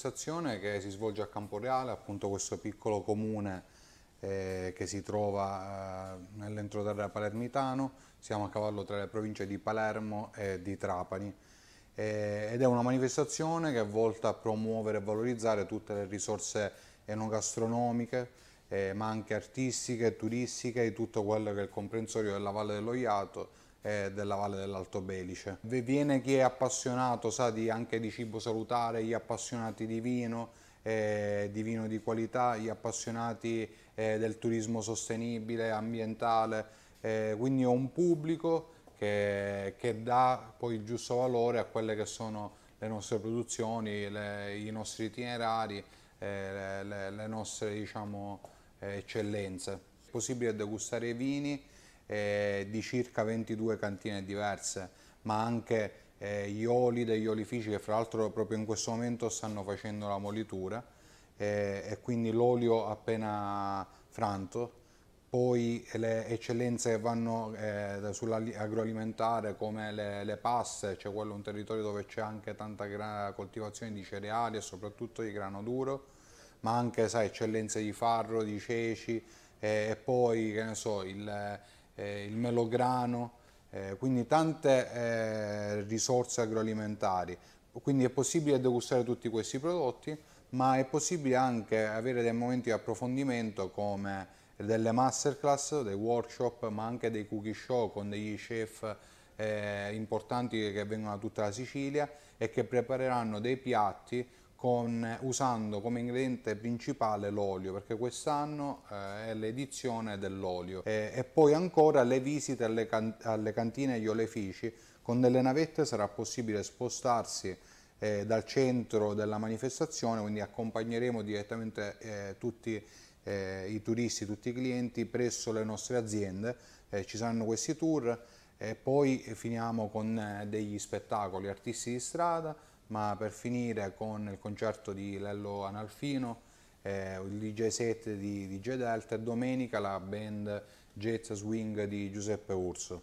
manifestazione che si svolge a Camporeale, appunto questo piccolo comune eh, che si trova eh, nell'entroterra palermitano, siamo a cavallo tra le province di Palermo e di Trapani eh, ed è una manifestazione che è volta a promuovere e valorizzare tutte le risorse enogastronomiche eh, ma anche artistiche, turistiche di tutto quello che è il comprensorio della Valle dello Iato eh, della Valle dell'Alto Belice. Viene chi è appassionato sa, di, anche di cibo salutare, gli appassionati di vino, eh, di vino di qualità, gli appassionati eh, del turismo sostenibile, ambientale, eh, quindi è un pubblico che, che, dà poi il giusto valore a quelle che sono le nostre produzioni, le, i nostri itinerari, eh, le, le, nostre diciamo, eh, eccellenze. È possibile degustare i vini eh, di circa 22 cantine diverse, ma anche eh, gli oli degli olifici che fra l'altro proprio in questo momento stanno facendo la molitura eh, e quindi l'olio appena franto, poi le eccellenze che vanno eh, sull'agroalimentare come le, le paste, c'è cioè quello un territorio dove c'è anche tanta coltivazione di cereali e soprattutto di grano duro, ma anche sai, eccellenze di farro, di ceci eh, e poi che ne so, il, eh, il melograno, eh, quindi tante eh, risorse agroalimentari. Quindi è possibile degustare tutti questi prodotti, ma è possibile anche avere dei momenti di approfondimento come delle masterclass, dei workshop, ma anche dei cookie show con degli chef eh, importanti che vengono da tutta la Sicilia e che prepareranno dei piatti con, usando come ingrediente principale l'olio perché quest'anno eh, è l'edizione dell'olio e, e, poi ancora le visite alle, can alle cantine e agli olefici con delle navette sarà possibile spostarsi eh, dal centro della manifestazione quindi accompagneremo direttamente eh, tutti eh, i turisti, tutti i clienti presso le nostre aziende eh, ci saranno questi tour e poi finiamo con eh, degli spettacoli artisti di strada ma per finire con il concerto di Lello Analfino, eh, il DJ set di, DJ delta e domenica la band Jazz Swing di Giuseppe Urso.